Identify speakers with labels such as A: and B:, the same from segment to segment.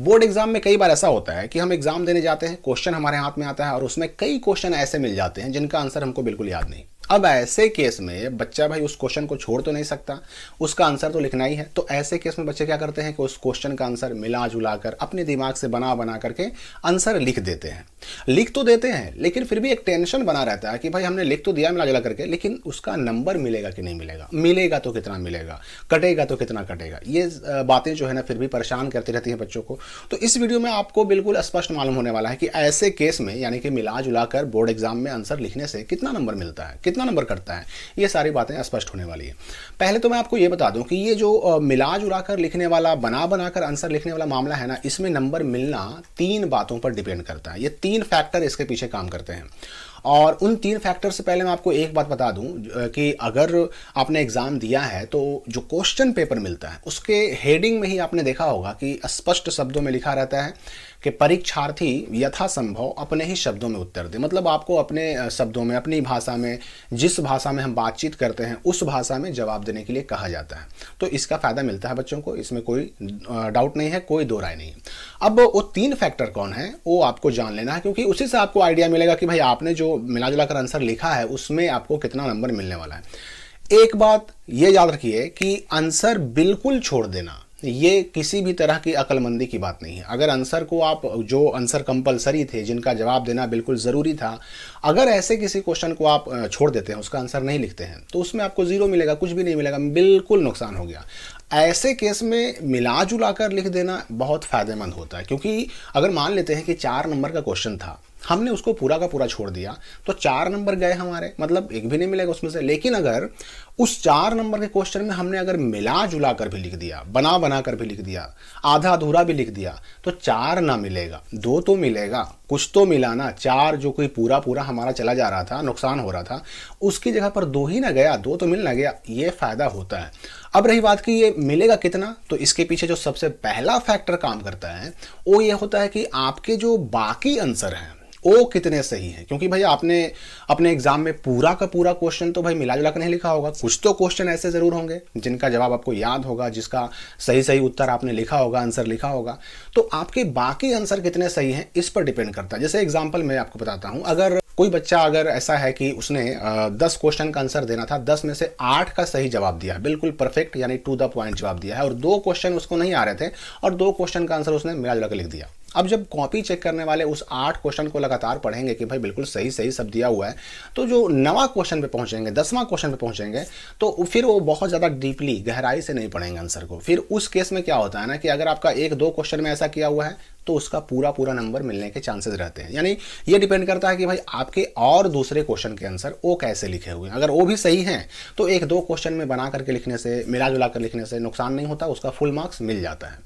A: board exam में कई बार ऐसा होता है कि हम एग्जाम देने जाते हैं क्वेश्चन हमारे हाथ में आता है और उसमें कई क्वेश्चन ऐसे मिल जाते हैं जिनका आंसर हमको बिल्कुल याद नहीं अब ऐसे केस में बच्चा भाई उस क्वेश्चन को छोड़ तो नहीं सकता उसका आंसर तो लिखना ही है तो ऐसे केस में बच्चे क्या करते हैं कि उस क्वेश्चन का आंसर मिला जुला कर अपने दिमाग से बना बना करके आंसर लिख देते हैं लिख तो देते हैं लेकिन फिर भी एक टेंशन बना रहता है कि भाई हमने लिख तो दिया मिला जुला करके लेकिन उसका नंबर मिलेगा कि नहीं मिलेगा मिलेगा तो कितना मिलेगा कटेगा तो कितना कटेगा ये बातें जो है ना फिर भी परेशान करती रहती हैं बच्चों को तो इस वीडियो में आपको बिल्कुल स्पष्ट मालूम होने वाला है कि ऐसे केस में यानी कि मिला जुला कर बोर्ड एग्जाम में आंसर लिखने से कितना नंबर मिलता है कितना नंबर कटता है ये सारी बातें स्पष्ट होने वाली है पहले तो मैं आपको ये बता दूं कि ये जो मिला जुला कर लिखने वाला बना बनाकर आंसर लिखने वाला मामला है ना इसमें नंबर मिलना तीन बातों पर डिपेंड करता है ये तीन फैक्टर इसके पीछे काम करते हैं और उन तीन फैक्टर से पहले मैं आपको एक बात बता दूं कि अगर आपने एग्ज़ाम दिया है तो जो क्वेश्चन पेपर मिलता है उसके हेडिंग में ही आपने देखा होगा कि स्पष्ट शब्दों में लिखा रहता है कि परीक्षार्थी यथासंभव अपने ही शब्दों में उत्तर दे मतलब आपको अपने शब्दों में अपनी भाषा में जिस भाषा में हम बातचीत करते हैं उस भाषा में जवाब देने के लिए कहा जाता है तो इसका फ़ायदा मिलता है बच्चों को इसमें कोई डाउट नहीं है कोई दो राय नहीं है अब वो तीन फैक्टर कौन है वो आपको जान लेना है क्योंकि उसी से आपको आइडिया मिलेगा कि भाई आपने जो मिला जुला कर आंसर लिखा है उसमें आपको कितना नंबर मिलने वाला है एक बात ये याद रखिए कि आंसर बिल्कुल छोड़ देना ये किसी भी तरह की अकलमंदी की बात नहीं है अगर आंसर को आप जो आंसर कंपलसरी थे जिनका जवाब देना बिल्कुल ज़रूरी था अगर ऐसे किसी क्वेश्चन को आप छोड़ देते हैं उसका आंसर नहीं लिखते हैं तो उसमें आपको ज़ीरो मिलेगा कुछ भी नहीं मिलेगा बिल्कुल नुकसान हो गया ऐसे केस में मिला जुला कर लिख देना बहुत फ़ायदेमंद होता है क्योंकि अगर मान लेते हैं कि चार नंबर का क्वेश्चन था हमने उसको पूरा का पूरा छोड़ दिया तो चार नंबर गए हमारे मतलब एक भी नहीं मिलेगा उसमें से लेकिन अगर उस चार नंबर के क्वेश्चन में हमने अगर मिला जुला कर भी लिख दिया बना बना कर भी लिख दिया आधा अधूरा भी लिख दिया तो चार ना मिलेगा दो तो मिलेगा कुछ तो मिला ना चार जो कोई पूरा पूरा हमारा चला जा रहा था नुकसान हो रहा था उसकी जगह पर दो ही ना गया दो तो मिल ना गया ये फ़ायदा होता है अब रही बात की ये मिलेगा कितना तो इसके पीछे जो सबसे पहला फैक्टर काम करता है वो ये होता है कि आपके जो बाकी आंसर हैं ओ कितने सही हैं क्योंकि भाई आपने अपने एग्जाम में पूरा का पूरा क्वेश्चन तो भाई मिला जुला कर नहीं लिखा होगा कुछ तो क्वेश्चन ऐसे ज़रूर होंगे जिनका जवाब आपको याद होगा जिसका सही सही उत्तर आपने लिखा होगा आंसर लिखा होगा तो आपके बाकी आंसर कितने सही हैं इस पर डिपेंड करता है जैसे एग्जाम्पल मैं आपको बताता हूँ अगर कोई बच्चा अगर ऐसा है कि उसने दस क्वेश्चन का आंसर देना था दस में से आठ का सही जवाब दिया बिल्कुल परफेक्ट यानी टू द पॉइंट जवाब दिया है और दो क्वेश्चन उसको नहीं आ रहे थे और दो क्वेश्चन का आंसर उसने मिला जुला लिख दिया अब जब कॉपी चेक करने वाले उस आठ क्वेश्चन को लगातार पढ़ेंगे कि भाई बिल्कुल सही सही सब दिया हुआ है तो जो नवा क्वेश्चन पे पहुंचेंगे दसवां क्वेश्चन पे पहुंचेंगे तो फिर वो बहुत ज़्यादा डीपली गहराई से नहीं पढ़ेंगे आंसर को फिर उस केस में क्या होता है ना कि अगर आपका एक दो क्वेश्चन में ऐसा किया हुआ है तो उसका पूरा पूरा नंबर मिलने के चांसेस रहते हैं यानी ये डिपेंड करता है कि भाई आपके और दूसरे क्वेश्चन के आंसर वो कैसे लिखे हुए हैं अगर वो भी सही हैं तो एक दो क्वेश्चन में बना करके लिखने से मिला जुला कर लिखने से नुकसान नहीं होता उसका फुल मार्क्स मिल जाता है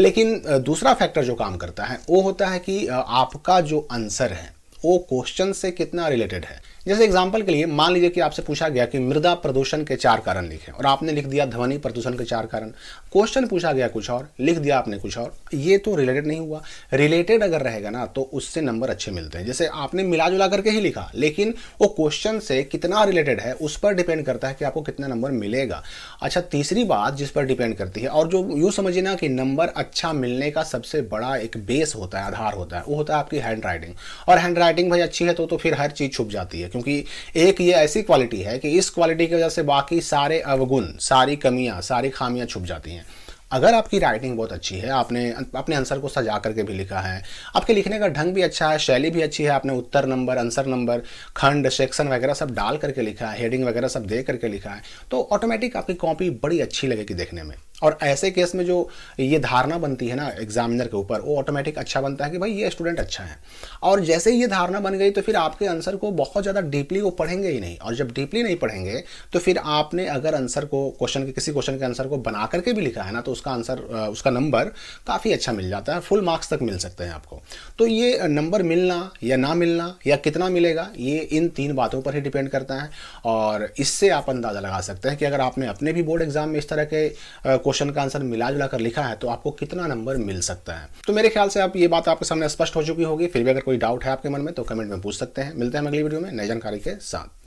A: लेकिन दूसरा फैक्टर जो काम करता है वो होता है कि आपका जो आंसर है वो क्वेश्चन से कितना रिलेटेड है जैसे एग्जाम्पल के लिए मान लीजिए कि आपसे पूछा गया कि मृदा प्रदूषण के चार कारण लिखें और आपने लिख दिया ध्वनि प्रदूषण के चार कारण क्वेश्चन पूछा गया कुछ और लिख दिया आपने कुछ और ये तो रिलेटेड नहीं हुआ रिलेटेड अगर रहेगा ना तो उससे नंबर अच्छे मिलते हैं जैसे आपने मिला जुला करके ही लिखा लेकिन वो क्वेश्चन से कितना रिलेटेड है उस पर डिपेंड करता है कि आपको कितना नंबर मिलेगा अच्छा तीसरी बात जिस पर डिपेंड करती है और जो यूँ समझिए ना कि नंबर अच्छा मिलने का सबसे बड़ा एक बेस होता है आधार होता है वो होता है आपकी हैंड और हैंड बैटिंग भाई अच्छी है तो तो फिर हर चीज़ छुप जाती है क्योंकि एक ये ऐसी क्वालिटी है कि इस क्वालिटी की वजह से बाकी सारे अवगुण सारी कमियाँ सारी खामियाँ छुप जाती हैं अगर आपकी राइटिंग बहुत अच्छी है आपने अपने आंसर को सजा करके भी लिखा है आपके लिखने का ढंग भी अच्छा है शैली भी अच्छी है आपने उत्तर नंबर आंसर नंबर खंड सेक्शन वगैरह सब डाल करके लिखा है हेडिंग वगैरह सब दे करके लिखा है तो ऑटोमेटिक आपकी कॉपी बड़ी अच्छी लगेगी देखने में और ऐसे केस में जो ये धारणा बनती है ना एग्जामिनर के ऊपर वो ऑटोमेटिक अच्छा बनता है कि भाई ये स्टूडेंट अच्छा है और जैसे ही ये धारणा बन गई तो फिर आपके आंसर को बहुत ज़्यादा डीपली वो पढ़ेंगे ही नहीं और जब डीपली नहीं पढ़ेंगे तो फिर आपने अगर आंसर को क्वेश्चन के किसी क्वेश्चन के आंसर को बना करके भी लिखा है ना तो उसका आंसर उसका नंबर काफ़ी अच्छा मिल जाता है फुल मार्क्स तक मिल सकते हैं आपको तो ये नंबर मिलना या ना मिलना या कितना मिलेगा ये इन तीन बातों पर ही डिपेंड करता है और इससे आप अंदाज़ा लगा सकते हैं कि अगर आपने अपने भी बोर्ड एग्जाम में इस तरह के क्वेश्चन का आंसर मिला जुला कर लिखा है तो आपको कितना नंबर मिल सकता है तो मेरे ख्याल से आप ये बात आपके सामने स्पष्ट हो चुकी होगी फिर भी अगर कोई डाउट है आपके मन में तो कमेंट में पूछ सकते हैं मिलते हैं अगली वीडियो में नई जानकारी के साथ